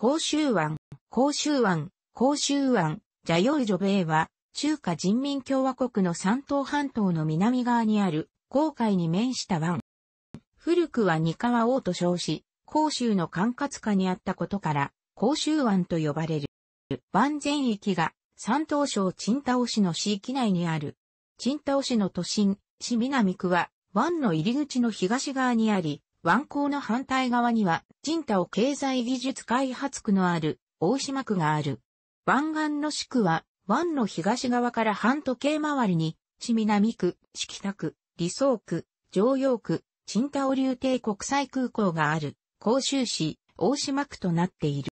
甲州湾、甲州湾、甲州湾、ジャヨイジョベイは、中華人民共和国の山東半島の南側にある、航海に面した湾。古くは二川王と称し、甲州の管轄下にあったことから、甲州湾と呼ばれる。湾全域が、山東省陳田尾市の市域内にある。陳田尾市の都心、市南区は、湾の入り口の東側にあり、湾口の反対側には、人太を経済技術開発区のある大島区がある。湾岸の市区は、湾の東側から半時計回りに、市南区、季田区、理想区、常陽区、賃ン流亭国際空港がある、甲州市、大島区となっている。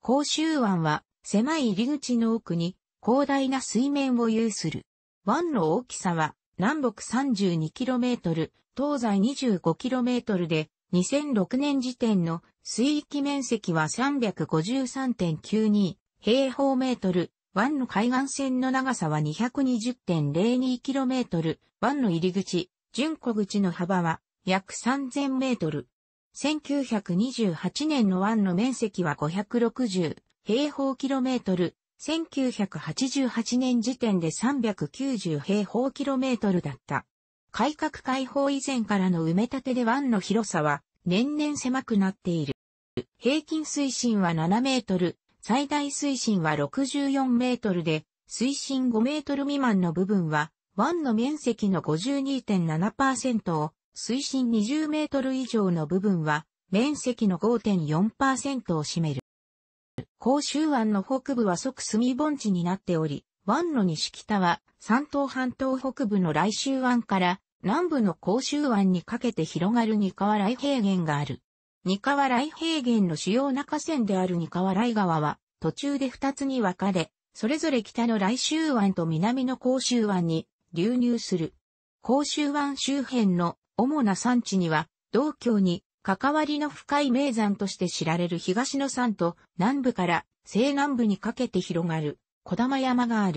甲州湾は、狭い入り口の奥に、広大な水面を有する。湾の大きさは、南北 32km、東西 25km で、2006年時点の水域面積は353.92平方メートル、湾の海岸線の長さは 220.02km、湾の入り口、純湖口の幅は約3000メートル。1928年の湾の面積は560平方キロメートル、1988年時点で390平方キロメートルだった。改革開放以前からの埋め立てで湾の広さは年々狭くなっている。平均水深は7メートル、最大水深は64メートルで、水深5メートル未満の部分は、湾の面積の52.7%を、水深20メートル以上の部分は、面積の5.4%を占める。甲州湾の北部は即住盆地になっており、湾の西北は山東半島北部の来州湾から南部の甲州湾にかけて広がる二河原平原がある。二河原平原の主要な河川である二河原川は途中で二つに分かれ、それぞれ北の来州湾と南の甲州湾に流入する。甲州湾周辺の主な産地には、同郷に関わりの深い名山として知られる東の山と南部から西南部にかけて広がる小玉山がある。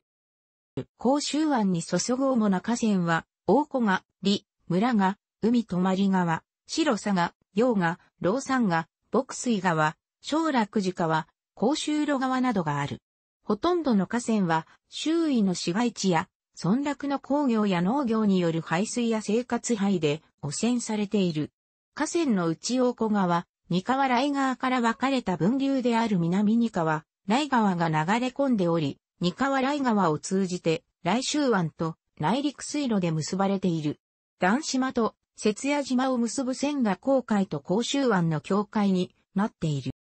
甲州湾に注ぐ主な河川は、大古が、里、村が、海泊川、白佐が、洋が、老山が、牧水川、小楽寺川、甲州路川などがある。ほとんどの河川は、周囲の市街地や、村落の工業や農業による排水や生活廃で汚染されている。河川の内大古川、三河来川から分かれた分流である南二河、来川が流れ込んでおり、二河来川を通じて、来州湾と内陸水路で結ばれている。段島と節屋島を結ぶ線が航海と甲州湾の境界になっている。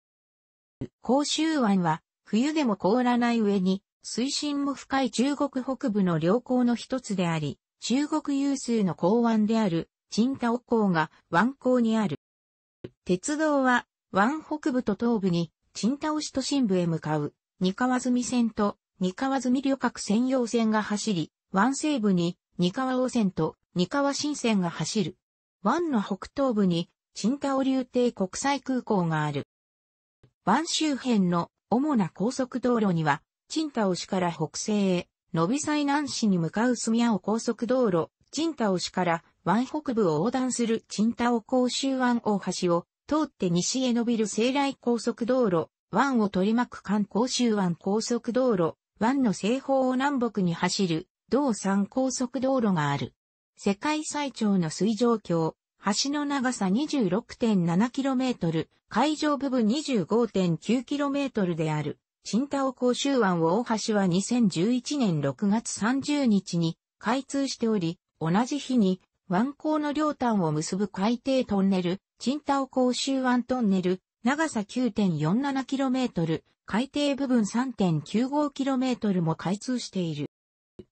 甲州湾は冬でも凍らない上に水深も深い中国北部の良港の一つであり、中国有数の港湾であるチン港が湾港にある。鉄道は湾北部と東部にチン市都心部へ向かう二川み線と二川み旅客専用線が走り、湾西部に二川汚線と二川新線が走る。湾の北東部にチン流亭国際空港がある。湾周辺の主な高速道路には、チン市から北西へ、伸び西南市に向かう住屋を高速道路、チン市から湾北部を横断する青ンタ甲州湾大橋を通って西へ伸びる西来高速道路、湾を取り巻く関甲州湾高速道路、湾の西方を南北に走る同山高速道路がある。世界最長の水上橋、橋の長さ 26.7km、海上部分 25.9km である。青ンタ甲州湾を大橋は2011年6月30日に開通しており、同じ日に湾口の両端を結ぶ海底トンネル、チン甲州湾トンネル、長さ 9.47km、海底部分 3.95km も開通している。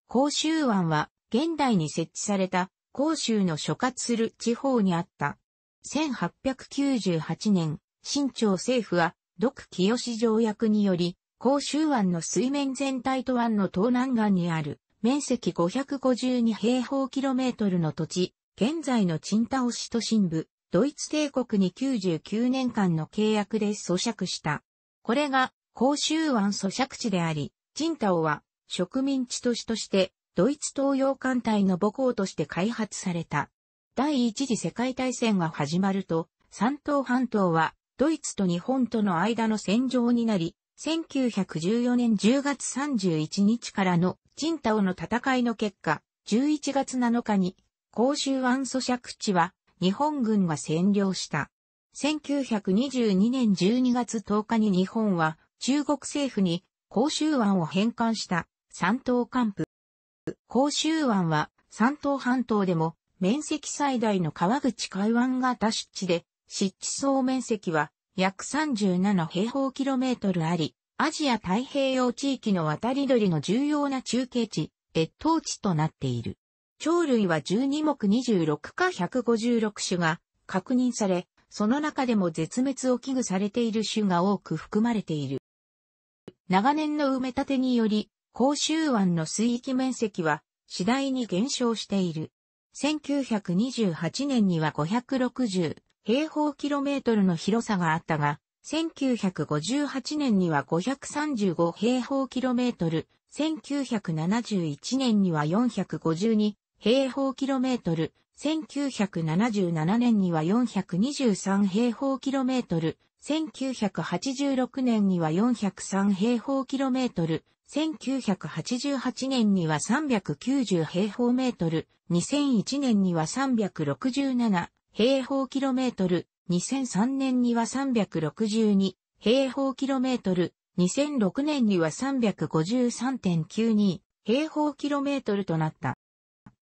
甲州湾は現代に設置された甲州の所轄する地方にあった。1898年、新朝政府は、独清条約により、甲州湾の水面全体と湾の東南岸にある面積552平方キロメートルの土地、現在のチンタオ市都心部、ドイツ帝国に99年間の契約で租借した。これが、甲州湾租借地であり、チンタオは植民地都市として、ドイツ東洋艦隊の母港として開発された。第一次世界大戦が始まると、三島半島はドイツと日本との間の戦場になり、1914年10月31日からのチンタオの戦いの結果、11月7日に、甲州湾咀嚼地は、日本軍が占領した。1922年12月10日に日本は、中国政府に、甲州湾を返還した、山東幹部。甲州湾は、山東半島でも、面積最大の川口海湾型湿地で、湿地総面積は、約37平方キロメートルあり、アジア太平洋地域の渡り鳥の重要な中継地、越冬地となっている。鳥類は12目26か156種が確認され、その中でも絶滅を危惧されている種が多く含まれている。長年の埋め立てにより、甲州湾の水域面積は次第に減少している。1928年には560平方キロメートルの広さがあったが、1958年には535平方キロメートル、1971年には452平方キロメートル、1977年には423平方キロメートル、1986年には403平方キロメートル、1988年には390平方メートル、2001年には367平方キロメートル、2003年には362平方キロメートル、2006年には353.92平方キロメートルとなった。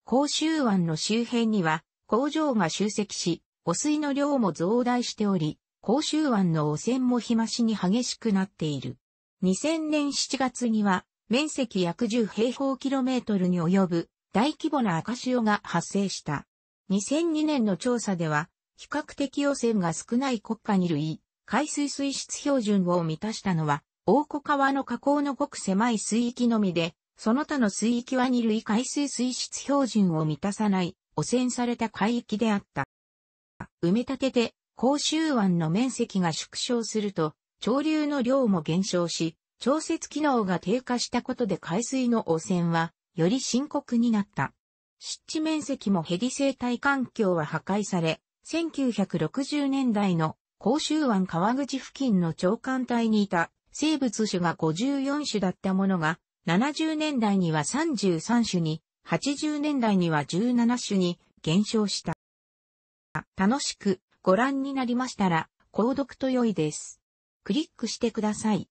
甲州湾の周辺には工場が集積し、汚水の量も増大しており、甲州湾の汚染も日増しに激しくなっている。2000年7月には、面積約10平方キロメートルに及ぶ大規模な赤潮が発生した。2002年の調査では、比較的汚染が少ない国家に類、海水水質標準を満たしたのは、大古川の河口のごく狭い水域のみで、その他の水域は二類海水水質標準を満たさない、汚染された海域であった。埋め立てて、甲州湾の面積が縮小すると、潮流の量も減少し、調節機能が低下したことで海水の汚染は、より深刻になった。湿地面積もヘリ生態環境は破壊され、1960年代の甲州湾川口付近の長官隊にいた生物種が54種だったものが、70年代には33種に、80年代には17種に減少した。楽しくご覧になりましたら、購読と良いです。クリックしてください。